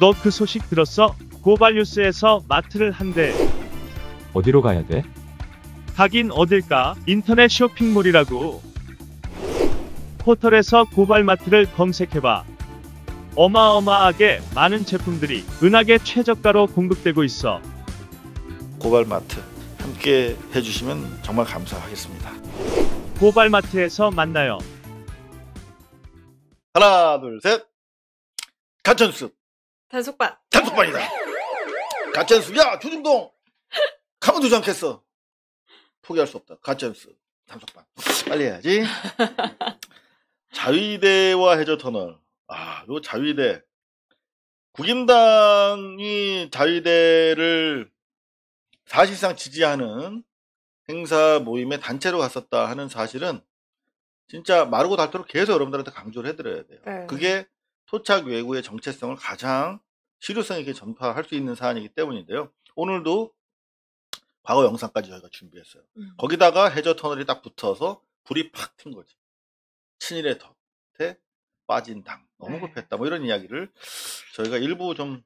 너 그 소식 들었어? 고발뉴스에서 마트를 한대. 어디로 가야 돼? 가긴 어딜까? 인터넷 쇼핑몰이라고. 포털에서 고발마트를 검색해봐. 어마어마하게 많은 제품들이 은하계 최저가로 공급되고 있어. 고발마트 함께 해주시면 정말 감사하겠습니다. 고발마트에서 만나요. 하나, 둘, 셋. 가천수. 단속반. 단속반이다. 가짜뉴스. 야 조중동 가만 두지 않겠어. 포기할 수 없다. 가짜뉴스. 단속반. 빨리 해야지. 자위대와 해저터널. 아, 이거 자위대. 국인당이 자위대를 사실상 지지하는 행사 모임에 단체로 갔었다 하는 사실은 진짜 마르고 닳도록 계속 여러분들한테 강조를 해드려야 돼요. 네. 그게 토착 외구의 정체성을 가장 실효성 있게 전파할 수 있는 사안이기 때문인데요. 오늘도 과거 영상까지 저희가 준비했어요. 음. 거기다가 해저 터널이 딱 붙어서 불이 팍튄 거지. 친일의 덫에 빠진 당. 너무 네. 급했다. 뭐 이런 이야기를 저희가 일부 좀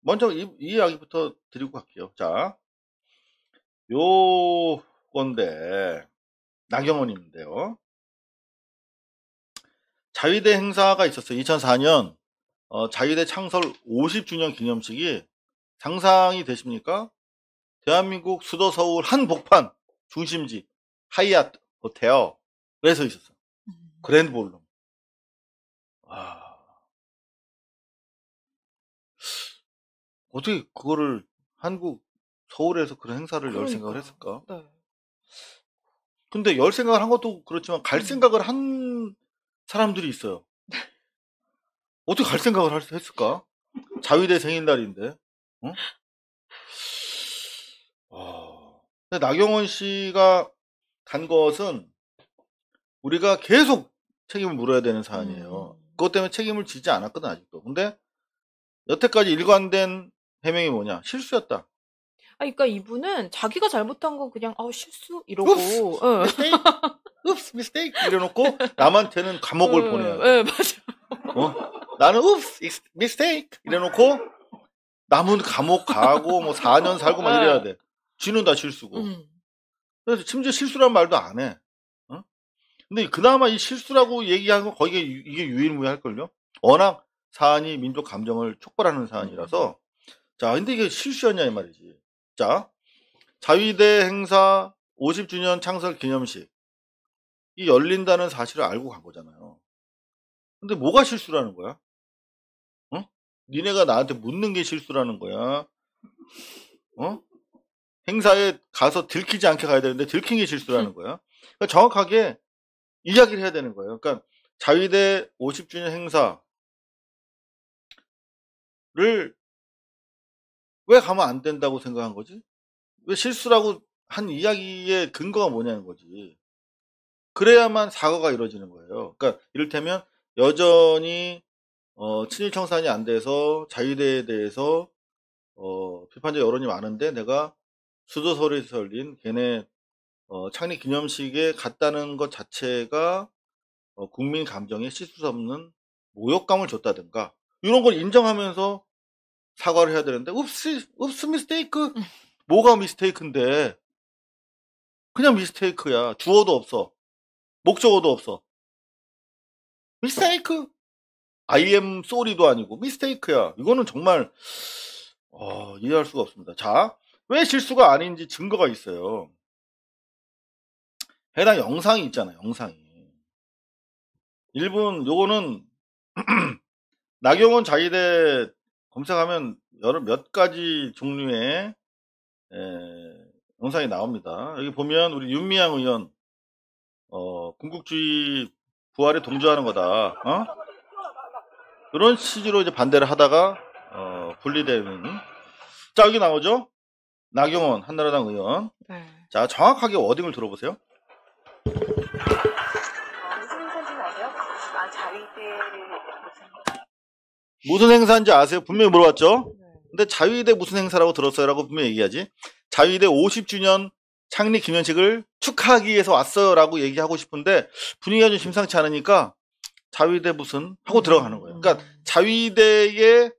먼저 이, 이 이야기부터 드리고 갈게요. 자, 요건데 나경원인데요 자위대 행사가 있었어요. 2004년 어, 자위대 창설 50주년 기념식이 상상이 되십니까? 대한민국 수도 서울 한복판 중심지 하이얏 호텔에서 있었어. 음. 그랜드 볼룸. 아. 어떻게 그거를 한국 서울에서 그런 행사를 그러니까. 열 생각을 했을까? 네. 근데 열 생각을 한 것도 그렇지만 갈 음. 생각을 한 사람들이 있어요. 네. 어떻게 갈 생각을 했을까? 자위대 생일날인데. 응? 어... 나경원 씨가 간 것은 우리가 계속 책임을 물어야 되는 사안이에요. 음. 그것 때문에 책임을 지지 않았거든 아직도. 근데 여태까지 일관된 해명이 뭐냐? 실수였다. 아, 그러니까 이분은 자기가 잘못한 거 그냥 아 실수 이러고. 어. 네. 읍스 미스테이크 이래놓고 남한테는 감옥을 음, 어, 보내요. 예, 맞아. 어? 나는 읍스 미스테이크 이래놓고 남은 감옥 가고 뭐 4년 살고 막 이래야 돼. 쥐는 다 실수고. 음. 그래서 심지어 실수란 말도 안 해. 어? 근데 그나마 이 실수라고 얘기한 건 거의 이게 유일무이할걸요. 워낙 사안이 민족 감정을 촉발하는 사안이라서 음. 자 근데 이게 실수였냐 이 말이지. 자 자위대 행사 50주년 창설 기념식 이 열린다는 사실을 알고 간 거잖아요. 근데 뭐가 실수라는 거야? 어? 니네가 나한테 묻는 게 실수라는 거야. 어? 행사에 가서 들키지 않게 가야 되는데 들킨 게 실수라는 거야. 그러니까 정확하게 이야기를 해야 되는 거예요. 그러니까 자위대 50주년 행사를 왜 가면 안 된다고 생각한 거지? 왜 실수라고 한 이야기의 근거가 뭐냐는 거지. 그래야만 사과가 이루어지는 거예요. 그러니까 이를테면 여전히 어, 친일 청산이 안 돼서 자유대에 대해서 어, 비판적 여론이 많은데 내가 수도서를 설린 걔네 어, 창립 기념식에 갔다는 것 자체가 어, 국민 감정에 실수없는 모욕감을 줬다든가 이런 걸 인정하면서 사과를 해야 되는데 읍스 읍스 미스테이크 뭐가 미스테이크인데 그냥 미스테이크야 주어도 없어 목적어도 없어. 미스테이크. I am sorry도 아니고 미스테이크야. 이거는 정말 어, 이해할 수가 없습니다. 자, 왜 실수가 아닌지 증거가 있어요. 해당 영상이 있잖아, 요 영상이. 1분 요거는 나경원 자위대 검색하면 여러 몇 가지 종류의 에, 영상이 나옵니다. 여기 보면 우리 윤미향 의원 어, 궁극주의 부활에 동조하는 거다. 어? 그런 취지로 이제 반대를 하다가 어, 분리되는. 자 여기 나오죠. 나경원 한나라당 의원. 네. 자 정확하게 워딩을 들어보세요. 무슨 아, 행사인지 아세요? 분명히 물어봤죠? 네. 근데 자유의대 무슨 행사라고 들었어요? 라고 분명히 얘기하지. 자유의대 50주년 창립 기념식을 축하하기 위해서 왔어라고 얘기하고 싶은데 분위기가 좀 심상치 않으니까 자위대 무슨 하고 음. 들어가는 거예요. 그러니까 자위대의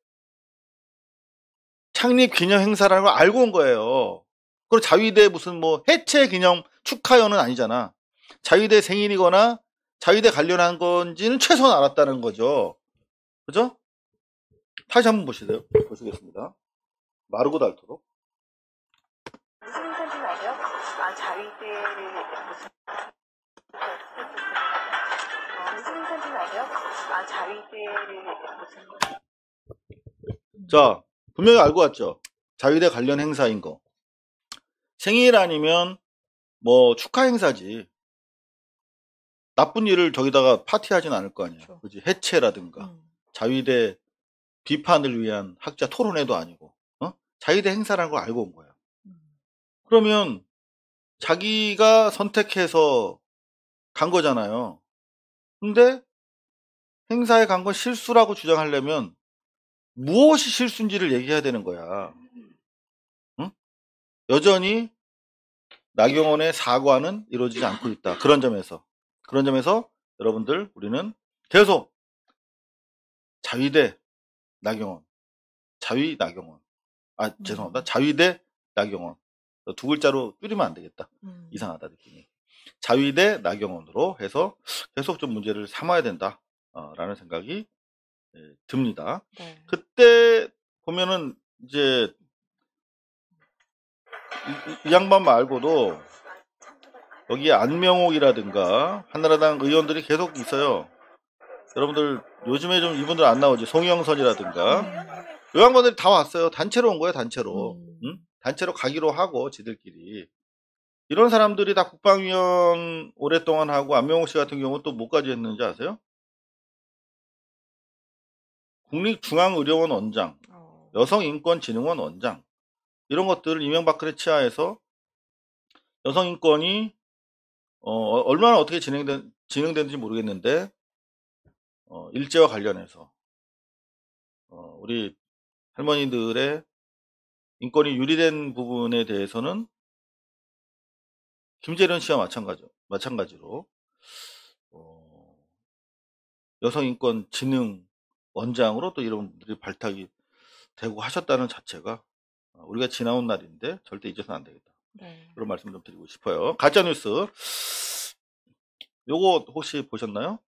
창립 기념 행사라는 걸 알고 온 거예요. 그리고 자위대 무슨 뭐 해체 기념 축하연은 아니잖아. 자위대 생일이거나 자위대 관련한 건지는 최소한 알았다는 거죠. 그죠? 다시 한번 보시세요. 보시겠습니다. 마르고 닳도록. 자, 분명히 알고 왔죠. 자위대 관련 행사인 거. 생일 아니면 뭐 축하 행사지. 나쁜 일을 저기다가 파티하진 않을 거 아니야. 그렇죠. 그지 해체라든가 음. 자위대 비판을 위한 학자 토론회도 아니고 어? 자위대 행사라는 걸 알고 온 거야. 음. 그러면 자기가 선택해서 간 거잖아요. 근데 행사에 간 건 실수라고 주장하려면 무엇이 실수인지를 얘기해야 되는 거야. 응? 여전히 나경원의 사과는 이루어지지 않고 있다. 그런 점에서. 그런 점에서 여러분들 우리는 계속 자위대 나경원. 자위 나경원. 아, 음. 죄송합니다. 자위대 나경원. 두 글자로 줄이면 안 되겠다. 음. 이상하다 느낌이. 자위대 나경원으로 해서 계속 좀 문제를 삼아야 된다. 라는 생각이 예, 듭니다. 네. 그때 보면은 이제 이, 이 양반 말고도 여기 안명옥이라든가 한나라당 의원들이 계속 있어요. 여러분들 요즘에 좀 이분들 안 나오지 송영선이라든가 요양원들이 다 왔어요. 단체로 온 거예요. 단체로 음. 응? 단체로 가기로 하고 지들끼리 이런 사람들이 다 국방위원 오랫동안 하고 안명옥 씨 같은 경우 또 뭐까지 했는지 아세요? 국립중앙의료원 원장, 어. 여성인권진흥원 원장 이런 것들을 이명박근혜 치하에서 여성인권이 어, 어, 얼마나 어떻게 진행된 진행되는지 모르겠는데 어, 일제와 관련해서 어, 우리 할머니들의 인권이 유리된 부분에 대해서는 김재련 씨와 마찬가지, 마찬가지로 어, 여성인권진흥 원장으로 또여러 분들이 발탁이 되고 하셨다는 자체가 어, 우리가 지나온 날인데 절대 잊어서는 안 되겠다. 네. 그런 말씀 좀 드리고 싶어요. 가짜 뉴스 요거 혹시 보셨나요,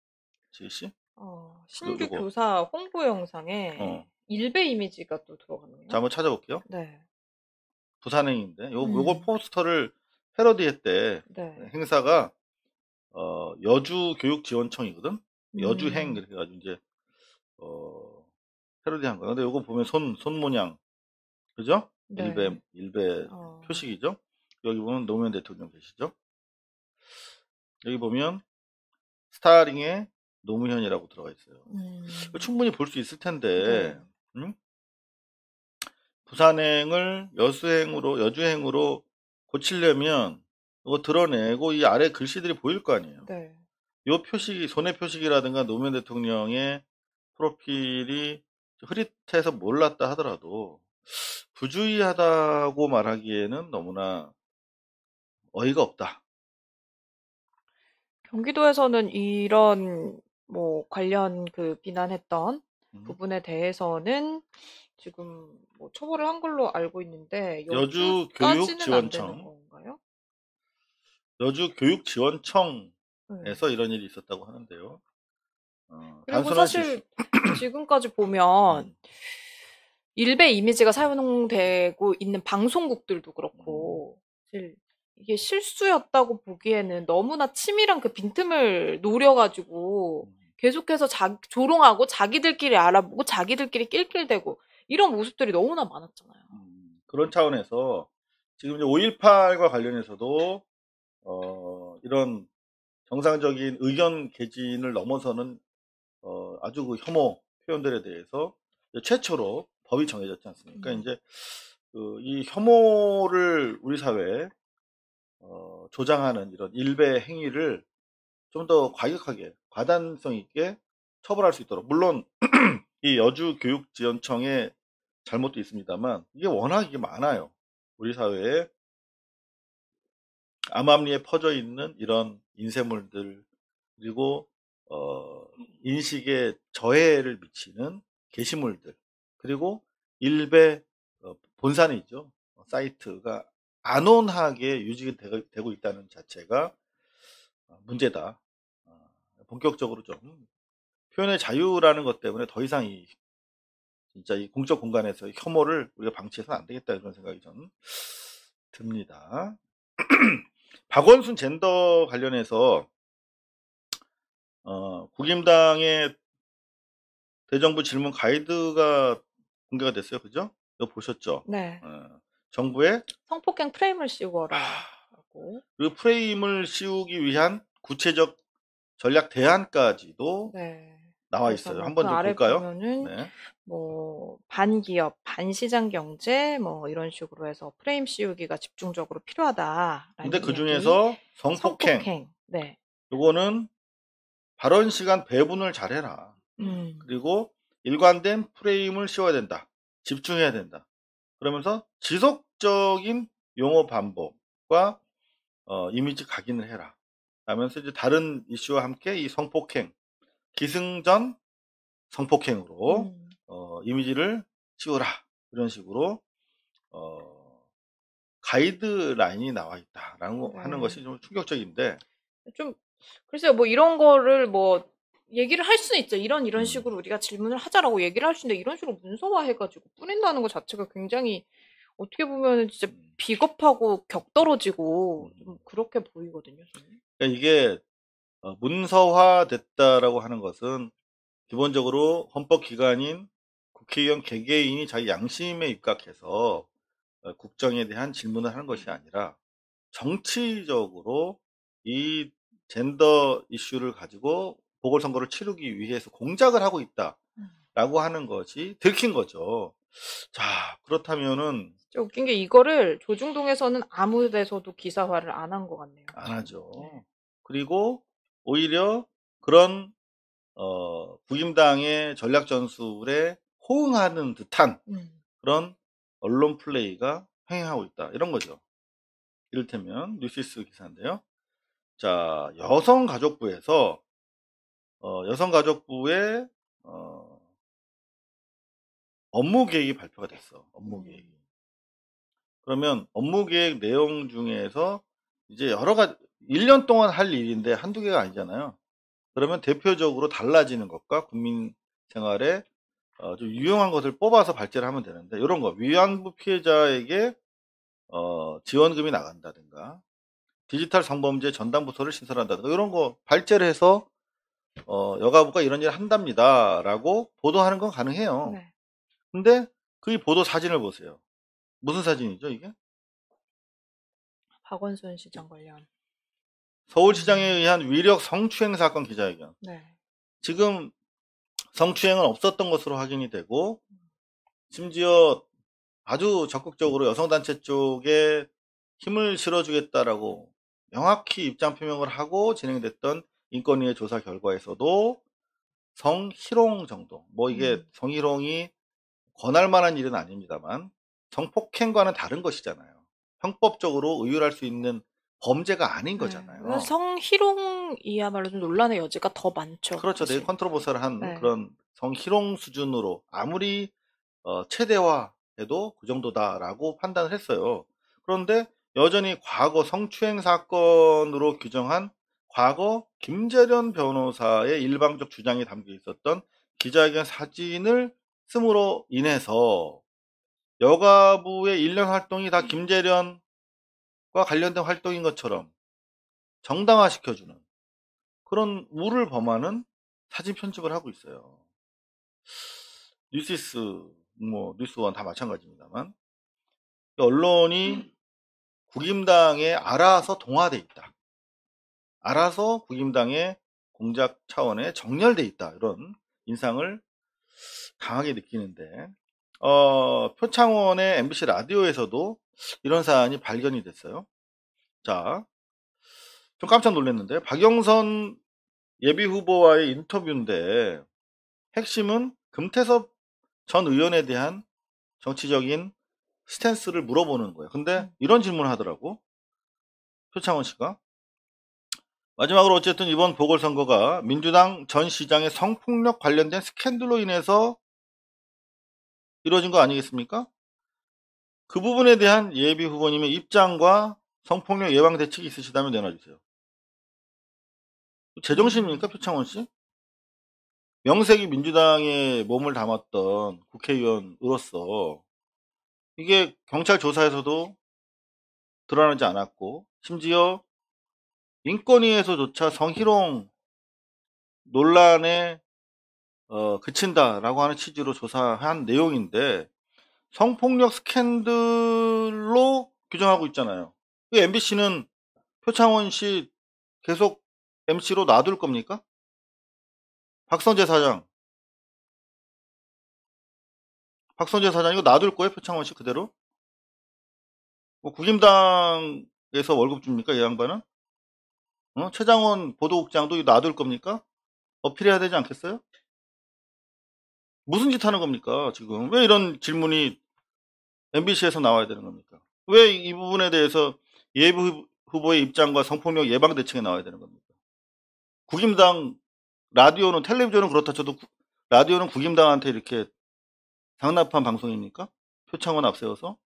지희 씨? 어, 신규 요거. 교사 홍보 영상에 어. 일베 이미지가 또 들어갔네요. 자, 한번 찾아볼게요. 네. 부산행인데 요 음. 요거 포스터를 패러디했대. 네. 행사가 어, 여주 교육지원청이거든. 여주행 음. 이렇게 해가지고 이제 어, 패러디한 거예 근데 이거 보면 손, 손 모양. 그죠? 네. 일베, 일베 어. 표식이죠? 여기 보면 노무현 대통령 계시죠? 여기 보면 스타링의 노무현이라고 들어가 있어요. 음. 충분히 볼 수 있을 텐데, 네. 응? 음? 부산행을 여수행으로, 여주행으로 고치려면 이거 드러내고 이 아래 글씨들이 보일 거 아니에요. 네. 요 표식이, 손해 표식이라든가 노무현 대통령의 프로필이 흐릿해서 몰랐다 하더라도 부주의하다고 말하기에는 너무나 어이가 없다. 경기도에서는 이런 뭐 관련 그 비난했던 음. 부분에 대해서는 지금 뭐 처벌을 한 걸로 알고 있는데 여주 교육지원청 건가요? 여주 교육지원청에서 네. 이런 일이 있었다고 하는데요. 어, 그리고 사실 수... 지금까지 보면 음. 일베 이미지가 사용되고 있는 방송국들도 그렇고 음. 이게 실수였다고 보기에는 너무나 치밀한 그 빈틈을 노려가지고 음. 계속해서 자, 조롱하고 자기들끼리 알아보고 자기들끼리 낄낄대고 이런 모습들이 너무나 많았잖아요. 그런 차원에서 지금 5.18과 관련해서도 어, 이런 정상적인 의견 개진을 넘어서는 어, 아주 그 혐오 표현들에 대해서 최초로 법이 정해졌지 않습니까? 음. 이제 그 이 혐오를 우리 사회에 어, 조장하는 이런 일배 행위를 좀 더 과격하게 과단성 있게 처벌할 수 있도록 물론 이 여주 교육지원청의 잘못도 있습니다만 이게 워낙 이게 많아요. 우리 사회에 암암리에 퍼져 있는 이런 인쇄물들 그리고 어, 인식에 저해를 미치는 게시물들 그리고 일베 어, 본산이죠 어, 사이트가 안온하게 유지가 되고 있다는 자체가 어, 문제다. 어, 본격적으로 좀 표현의 자유라는 것 때문에 더 이상 이 진짜 이 공적 공간에서 혐오를 우리가 방치해서는 안 되겠다 이런 생각이 저 듭니다. 박원순 젠더 관련해서 어, 국임당의 대정부 질문 가이드가 공개가 됐어요. 그죠? 이거 보셨죠? 네. 어, 정부의 성폭행 프레임을 씌우라고. 그 프레임을 씌우기 위한 구체적 전략 대안까지도 네. 나와 있어요. 뭐 한번 그 더 볼까요? 보면은 네. 뭐 반기업, 반시장 경제 뭐 이런 식으로 해서 프레임 씌우기가 집중적으로 필요하다. 근데 그 중에서 성폭행, 성폭행. 네. 요거는 발언 시간 배분을 잘해라. 음. 그리고 일관된 프레임을 씌워야 된다. 집중해야 된다. 그러면서 지속적인 용어 반복과 어, 이미지 각인을 해라. 하면서 이제 다른 이슈와 함께 이 성폭행, 기승전 성폭행으로 음. 어, 이미지를 씌워라. 이런 식으로 어, 가이드라인이 나와 있다라고 음. 하는 것이 좀 충격적인데 좀 글쎄요, 뭐 이런 거를 뭐 얘기를 할 수는 있죠. 이런 이런 음. 식으로 우리가 질문을 하자라고 얘기를 할 수 있는데 이런 식으로 문서화해가지고 뿌린다는 것 자체가 굉장히 어떻게 보면 진짜 비겁하고 격떨어지고 좀 음. 그렇게 보이거든요. 저는. 그러니까 이게 어, 문서화됐다라고 하는 것은 기본적으로 헌법기관인 국회의원 개개인이 자기 양심에 입각해서 어, 국정에 대한 질문을 하는 것이 네. 아니라 정치적으로 이 젠더 이슈를 가지고 보궐선거를 치르기 위해서 공작을 하고 음. 있다라고 하는 것이 들킨 거죠. 자, 그렇다면은 웃긴 게 이거를 조중동에서는 아무 데서도 기사화를 안 한 것 같네요. 안 하죠. 네. 그리고 오히려 그런 어, 부임당의 전략 전술에 호응하는 듯한 음. 그런 언론 플레이가 행해하고 있다 이런 거죠. 이를테면 뉴시스 기사인데요. 자, 여성가족부에서, 어, 여성가족부의, 어, 업무 계획이 발표가 됐어. 업무 음. 계획. 그러면 업무 계획 내용 중에서 이제 여러 가지, 1년 동안 할 일인데 한두 개가 아니잖아요. 그러면 대표적으로 달라지는 것과 국민 생활에 어, 좀 유용한 것을 뽑아서 발제를 하면 되는데 이런 거 위안부 피해자에게 어, 지원금이 나간다든가 디지털 성범죄 전담부서를 신설한다. 이런 거 발제를 해서 어, 여가부가 이런 일을 한답니다라고 보도하는 건 가능해요. 네. 근데 그 보도 사진을 보세요. 무슨 사진이죠 이게? 박원순 시장 관련. 서울시장에 음. 의한 위력 성추행 사건 기자회견. 네. 지금 성추행은 없었던 것으로 확인이 되고 심지어 아주 적극적으로 여성단체 쪽에 힘을 실어주겠다라고 명확히 입장 표명을 하고 진행됐던 인권위의 조사 결과에서도 성희롱 정도 뭐 이게 음. 성희롱이 권할 만한 일은 아닙니다만 성폭행과는 다른 것이잖아요. 형법적으로 의율할 수 있는 범죄가 아닌 네. 거잖아요. 성희롱이야말로 좀 논란의 여지가 더 많죠. 그렇죠. 되게 컨트로버를한 네. 그런 성희롱 수준으로 아무리 어, 최대화해도 그 정도다라고 판단을 했어요. 그런데 여전히 과거 성추행 사건으로 규정한 과거 김재련 변호사의 일방적 주장이 담겨 있었던 기자회견 사진을 쓰므로 인해서 여가부의 일련 활동이 다 김재련과 관련된 활동인 것처럼 정당화시켜주는 그런 우를 범하는 사진 편집을 하고 있어요. 뉴시스, 뭐, 뉴스원 다 마찬가지입니다만. 그러니까 언론이 음. 국임당에 알아서 동화돼 있다. 알아서 국임당의 공작 차원에 정렬돼 있다. 이런 인상을 강하게 느끼는데 어, 표창원의 MBC 라디오에서도 이런 사안이 발견이 됐어요. 자, 좀 깜짝 놀랐는데 박영선 예비 후보와의 인터뷰인데 핵심은 금태섭 전 의원에 대한 정치적인 스탠스를 물어보는 거예요. 근데 음. 이런 질문을 하더라고. 표창원 씨가. 마지막으로 어쨌든 이번 보궐선거가 민주당 전 시장의 성폭력 관련된 스캔들로 인해서 이루어진 거 아니겠습니까? 그 부분에 대한 예비 후보님의 입장과 성폭력 예방 대책이 있으시다면 내놔주세요. 제정신입니까, 표창원 씨? 명색이 민주당의 몸을 담았던 국회의원으로서 이게 경찰 조사에서도 드러나지 않았고 심지어 인권위에서조차 성희롱 논란에 어, 그친다라고 하는 취지로 조사한 내용인데 성폭력 스캔들로 규정하고 있잖아요. MBC는 그 표창원 씨 계속 MC로 놔둘 겁니까? 박성재 사장 박선재 사장 이거 놔둘 거예요? 표창원 씨 그대로? 뭐 국임당에서 월급 줍니까? 이 양반은? 어? 최장원 보도국장도 놔둘 겁니까? 어필해야 되지 않겠어요? 무슨 짓 하는 겁니까? 지금 왜 이런 질문이 MBC에서 나와야 되는 겁니까? 왜 이 부분에 대해서 예비 후보의 입장과 성폭력 예방 대책에 나와야 되는 겁니까? 국임당 라디오는 텔레비전은 그렇다 쳐도 라디오는 국임당한테 이렇게 당납한 방송입니까? 표창원 앞세워서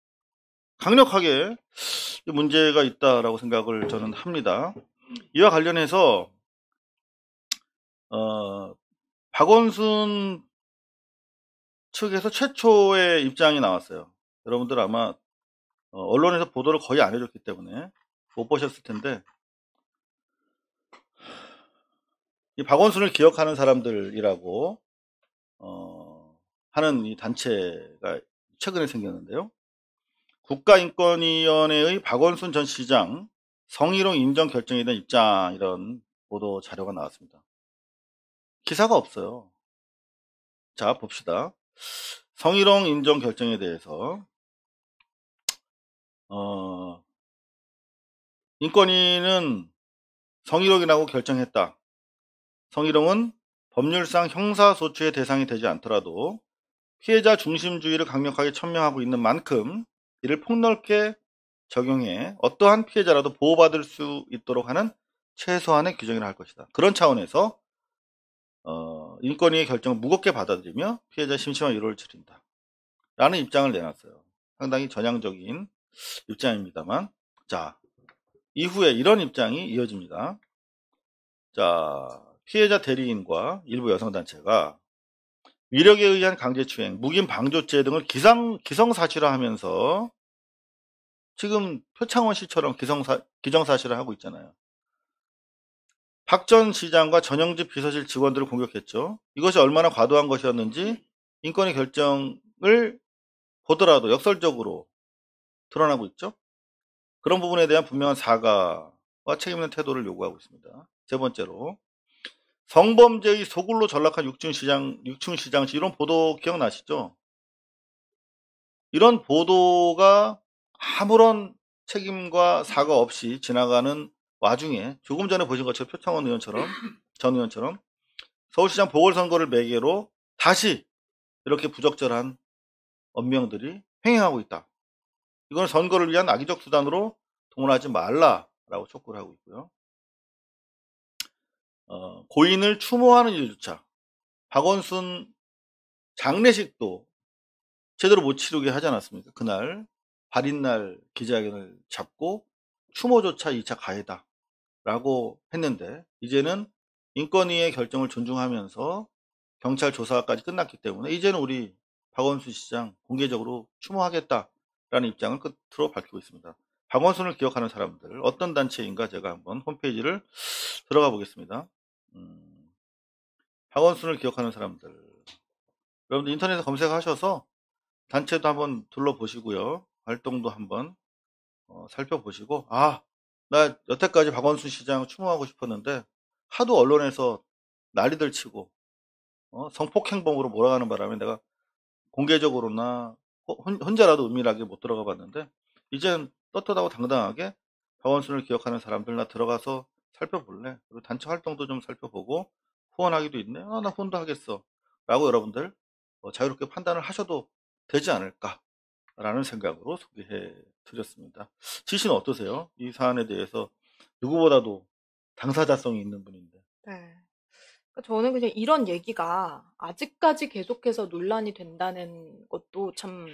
강력하게 문제가 있다라고 생각을 저는 합니다. 이와 관련해서 어, 박원순 측에서 최초의 입장이 나왔어요. 여러분들 아마 어, 언론에서 보도를 거의 안 해줬기 때문에 못 보셨을 텐데 이 박원순을 기억하는 사람들이라고 어, 하는 이 단체가 최근에 생겼는데요. 국가인권위원회의 박원순 전 시장 성희롱 인정 결정에 대한 입장 이런 보도 자료가 나왔습니다. 기사가 없어요. 자 봅시다. 성희롱 인정 결정에 대해서 어, 인권위는 성희롱이라고 결정했다. 성희롱은 법률상 형사소추의 대상이 되지 않더라도 피해자 중심주의를 강력하게 천명하고 있는 만큼 이를 폭넓게 적용해 어떠한 피해자라도 보호받을 수 있도록 하는 최소한의 규정이라 할 것이다. 그런 차원에서 어, 인권위의 결정을 무겁게 받아들이며 피해자 심심한 위로를 드린다. 라는 입장을 내놨어요. 상당히 전향적인 입장입니다만 자 이후에 이런 입장이 이어집니다. 자 피해자 대리인과 일부 여성단체가 위력에 의한 강제추행, 무긴 방조죄 등을 기상, 기성사실화하면서 지금 표창원 씨처럼 기성사, 기정사실화하고 있잖아요. 박 전 시장과 전영집 비서실 직원들을 공격했죠. 이것이 얼마나 과도한 것이었는지 인권의 결정을 보더라도 역설적으로 드러나고 있죠. 그런 부분에 대한 분명한 사과와 책임있는 태도를 요구하고 있습니다. 세 번째로 성범죄의 소굴로 전락한 6층 시장, 6층 시장시 이런 보도 기억나시죠? 이런 보도가 아무런 책임과 사과 없이 지나가는 와중에 조금 전에 보신 것처럼 표창원 의원처럼 전 의원처럼 서울시장 보궐선거를 매개로 다시 이렇게 부적절한 언명들이 횡행하고 있다. 이건 선거를 위한 악의적 수단으로 동원하지 말라라고 촉구를 하고 있고요. 어, 고인을 추모하는 일조차 박원순 장례식도 제대로 못 치르게 하지 않았습니까? 그날 발인날 기자회견을 잡고 추모조차 2차 가해다 라고 했는데 이제는 인권위의 결정을 존중하면서 경찰 조사까지 끝났기 때문에 이제는 우리 박원순 시장 공개적으로 추모하겠다라는 입장을 끝으로 밝히고 있습니다. 박원순을 기억하는 사람들 어떤 단체인가 제가 한번 홈페이지를 들어가 보겠습니다. 음, 박원순을 기억하는 사람들 여러분들 인터넷에 검색하셔서 단체도 한번 둘러보시고요. 활동도 한번 어, 살펴보시고 아 나 여태까지 박원순 시장 추모하고 싶었는데 하도 언론에서 난리들 치고 어, 성폭행범으로 몰아가는 바람에 내가 공개적으로나 혼자라도 은밀하게 못 들어가 봤는데 이젠 떳떳하고 당당하게 박원순을 기억하는 사람들나 들어가서 살펴볼래. 그리고 단체 활동도 좀 살펴보고 후원하기도 있네. 아, 나 후원도 하겠어. 라고 여러분들 어, 자유롭게 판단을 하셔도 되지 않을까라는 생각으로 소개해 드렸습니다. 지신 어떠세요? 이 사안에 대해서 누구보다도 당사자성이 있는 분인데. 네. 그러니까 저는 그냥 이런 얘기가 아직까지 계속해서 논란이 된다는 것도 참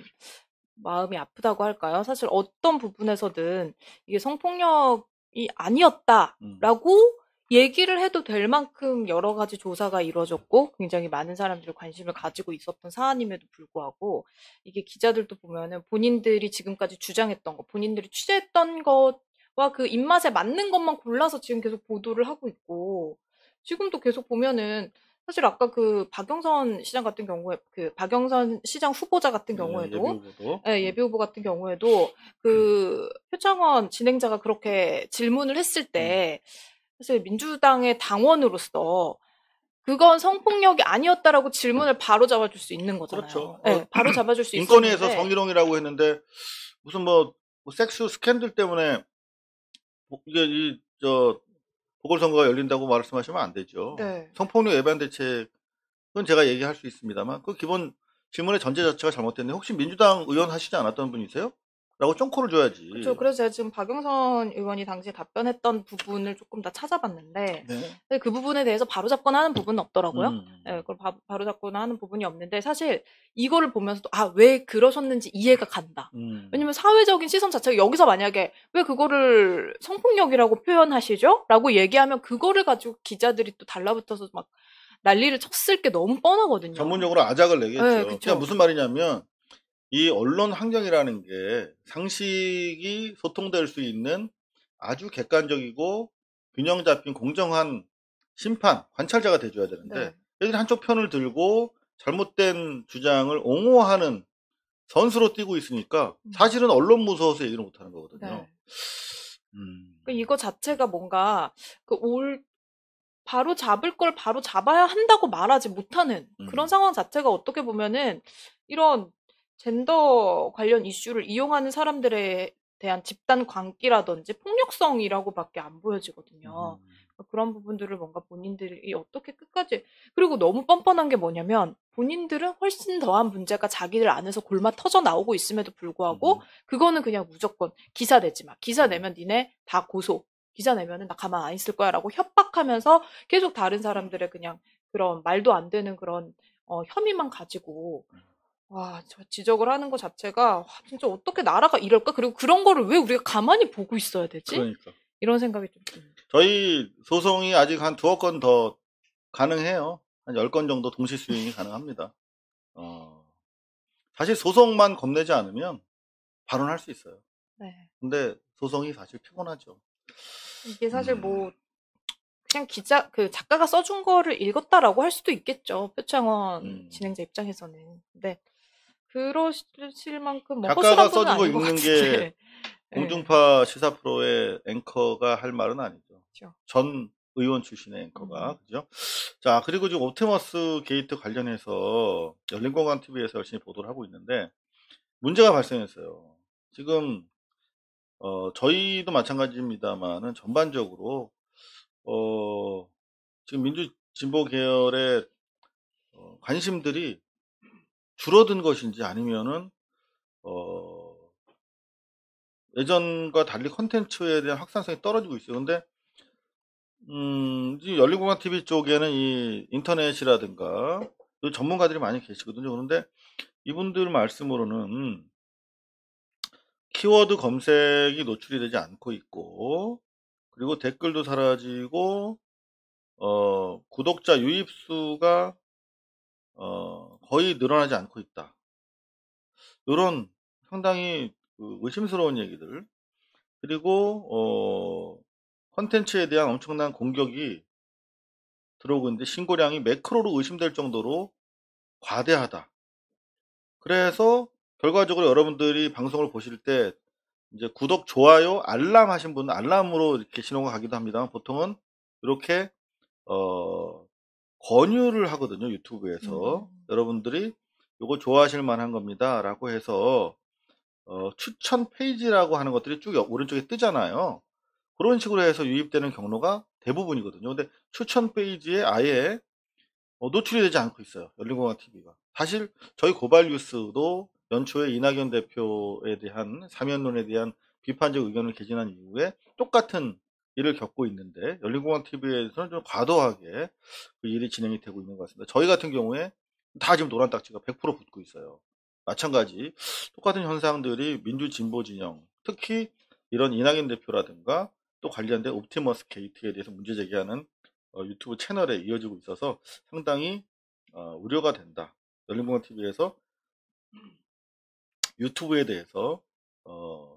마음이 아프다고 할까요? 사실 어떤 부분에서든 이게 성폭력이 음. 아니었다라고 음. 얘기를 해도 될 만큼 여러 가지 조사가 이루어졌고 굉장히 많은 사람들이 관심을 가지고 있었던 사안임에도 불구하고 이게 기자들도 보면은 본인들이 지금까지 주장했던 거, 본인들이 취재했던 것과 그 입맛에 맞는 것만 골라서 지금 계속 보도를 하고 있고 지금도 계속 보면은 사실 아까 그 박영선 시장 같은 경우에 그 박영선 시장 후보자 같은 네, 경우에도 네, 음. 예비 후보 같은 경우에도 그 음. 표창원 진행자가 그렇게 질문을 했을 때 음. 사실 민주당의 당원으로서 그건 성폭력이 아니었다라고 질문을 바로 잡아줄 수 있는 거잖아요. 그렇죠. 어, 네, 바로 잡아줄 수 있어요. 인권위에서 있 성희롱이라고 했는데 무슨 뭐, 뭐 섹스 스캔들 때문에 뭐 이게 이저 보궐선거가 열린다고 말씀하시면 안 되죠. 네. 성폭력 예방 대책은 제가 얘기할 수 있습니다만 그 기본 질문의 전제 자체가 잘못됐는데 혹시 민주당 의원 하시지 않았던 분이세요? 라고 쫑코를 줘야지. 그렇죠. 그래서 제가 지금 박영선 의원이 당시에 답변했던 부분을 조금 다 찾아봤는데 네. 그 부분에 대해서 바로잡거나 하는 부분은 없더라고요. 음. 음. 네, 그걸 바, 로잡거나 하는 부분이 없는데 사실 이거를 보면서도 아 왜 그러셨는지 이해가 간다. 음. 왜냐면 사회적인 시선 자체가 여기서 만약에 왜 그거를 성폭력이라고 표현하시죠? 라고 얘기하면 그거를 가지고 기자들이 또 달라붙어서 막 난리를 쳤을 게 너무 뻔하거든요. 전문적으로 아작을 내겠죠. 네, 그러니까 무슨 말이냐면 이 언론 환경이라는 게 상식이 소통될 수 있는 아주 객관적이고 균형 잡힌 공정한 심판, 관찰자가 돼줘야 되는데 얘들이 네. 한쪽 편을 들고 잘못된 주장을 옹호하는 선수로 뛰고 있으니까 음. 사실은 언론 무서워서 얘기를 못하는 거거든요. 네. 그 음. 이거 자체가 뭔가 그올 바로 잡을 걸 바로 잡아야 한다고 말하지 못하는 그런 음. 상황 자체가 어떻게 보면은 이런 젠더 관련 이슈를 이용하는 사람들에 대한 집단 광기라든지 폭력성이라고밖에 안 보여지거든요. 음. 그러니까 그런 부분들을 뭔가 본인들이 어떻게 끝까지 그리고 너무 뻔뻔한 게 뭐냐면 본인들은 훨씬 더한 문제가 자기들 안에서 골마 터져 나오고 있음에도 불구하고 음. 그거는 그냥 무조건 기사 내지 마. 기사 음. 내면 니네 다 고소. 기사 내면은 나 가만 안 있을 거야라고 협박하면서 계속 다른 사람들의 그냥 그런 말도 안 되는 그런 어, 혐의만 가지고 음. 와, 저 지적을 하는 것 자체가 와, 진짜 어떻게 나라가 이럴까? 그리고 그런 거를 왜 우리가 가만히 보고 있어야 되지? 그러니까. 이런 생각이 좀 듭니다. 저희 소송이 아직 한 두어 건 더 가능해요. 한 열 건 정도 동시 수행이 가능합니다. 어, 사실 소송만 겁내지 않으면 발언할 수 있어요. 네. 근데 소송이 사실 피곤하죠. 이게 사실 뭐 음. 뭐 그냥 기자 그 작가가 써준 거를 읽었다라고 할 수도 있겠죠 표창원 음. 진행자 입장에서는 근데 그러실 만큼 뭐작가가 써주고 아 읽는 게 예. 공중파 시사 프로의 앵커가 할 말은 아니죠. 그렇죠. 전 의원 출신의 앵커가 음. 그죠? 자 그리고 지금 옵테머스 게이트 관련해서 열린공간 TV에서 열심히 보도를 하고 있는데 문제가 발생했어요. 지금 어, 저희도 마찬가지입니다만은 전반적으로 어, 지금 민주 진보 계열의 어, 관심들이 줄어든 것인지 아니면은 어 예전과 달리 컨텐츠에 대한 확산성이 떨어지고 있어요. 근데 음, 열린공간 TV 쪽에는 이 인터넷이라든가 전문가들이 많이 계시거든요. 그런데 이분들 말씀으로는 키워드 검색이 노출이 되지 않고 있고 그리고 댓글도 사라지고 어, 구독자 유입수가 어, 거의 늘어나지 않고 있다. 이런 상당히 그 의심스러운 얘기들 그리고 어, 컨텐츠에 대한 엄청난 공격이 들어오고 있는데 신고량이 매크로로 의심될 정도로 과대하다. 그래서 결과적으로 여러분들이 방송을 보실 때 이제 구독, 좋아요, 알람 하신 분은 알람으로 이렇게 신호가 가기도 합니다. 보통은 이렇게 어, 권유를 하거든요. 유튜브에서. 음. 음, 음. 여러분들이 이거 좋아하실 만한 겁니다. 라고 해서 어, 추천 페이지라고 하는 것들이 쭉 오른쪽에 뜨잖아요. 그런 식으로 해서 유입되는 경로가 대부분이거든요. 근데 추천 페이지에 아예 어, 노출이 되지 않고 있어요. 열린공항TV가. 사실 저희 고발뉴스도 연초에 이낙연 대표에 대한 사면론에 대한 비판적 의견을 개진한 이후에 똑같은 일을 겪고 있는데 열린공항 TV에서는 좀 과도하게 그 일이 진행이 되고 있는 것 같습니다. 저희 같은 경우에 다 지금 노란 딱지가 100% 붙고 있어요. 마찬가지 똑같은 현상들이 민주진보 진영 특히 이런 이낙연 대표라든가 또 관련된 옵티머스 게이트에 대해서 문제 제기하는 어, 유튜브 채널에 이어지고 있어서 상당히 어, 우려가 된다. 열린공항 TV에서 유튜브에 대해서 어,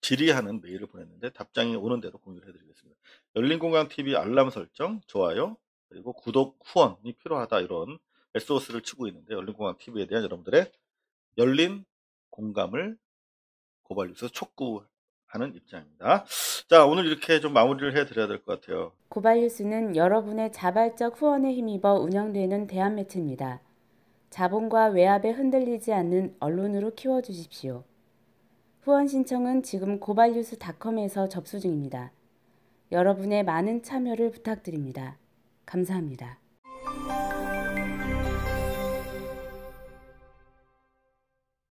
질의하는 메일을 보냈는데 답장이 오는 대로 공유를 해드리겠습니다. 열린공강TV 알람 설정, 좋아요, 그리고 구독, 후원이 필요하다 이런 SOS를 치고 있는데 열린공강TV에 대한 여러분들의 열린 공감을 고발뉴스 촉구하는 입장입니다. 자, 오늘 이렇게 좀 마무리를 해드려야 될 것 같아요. 고발뉴스는 여러분의 자발적 후원에 힘입어 운영되는 대한 매체입니다. 자본과 외압에 흔들리지 않는 언론으로 키워주십시오. 후원 신청은 지금 고발뉴스닷컴에서 접수 중입니다. 여러분의 많은 참여를 부탁드립니다. 감사합니다.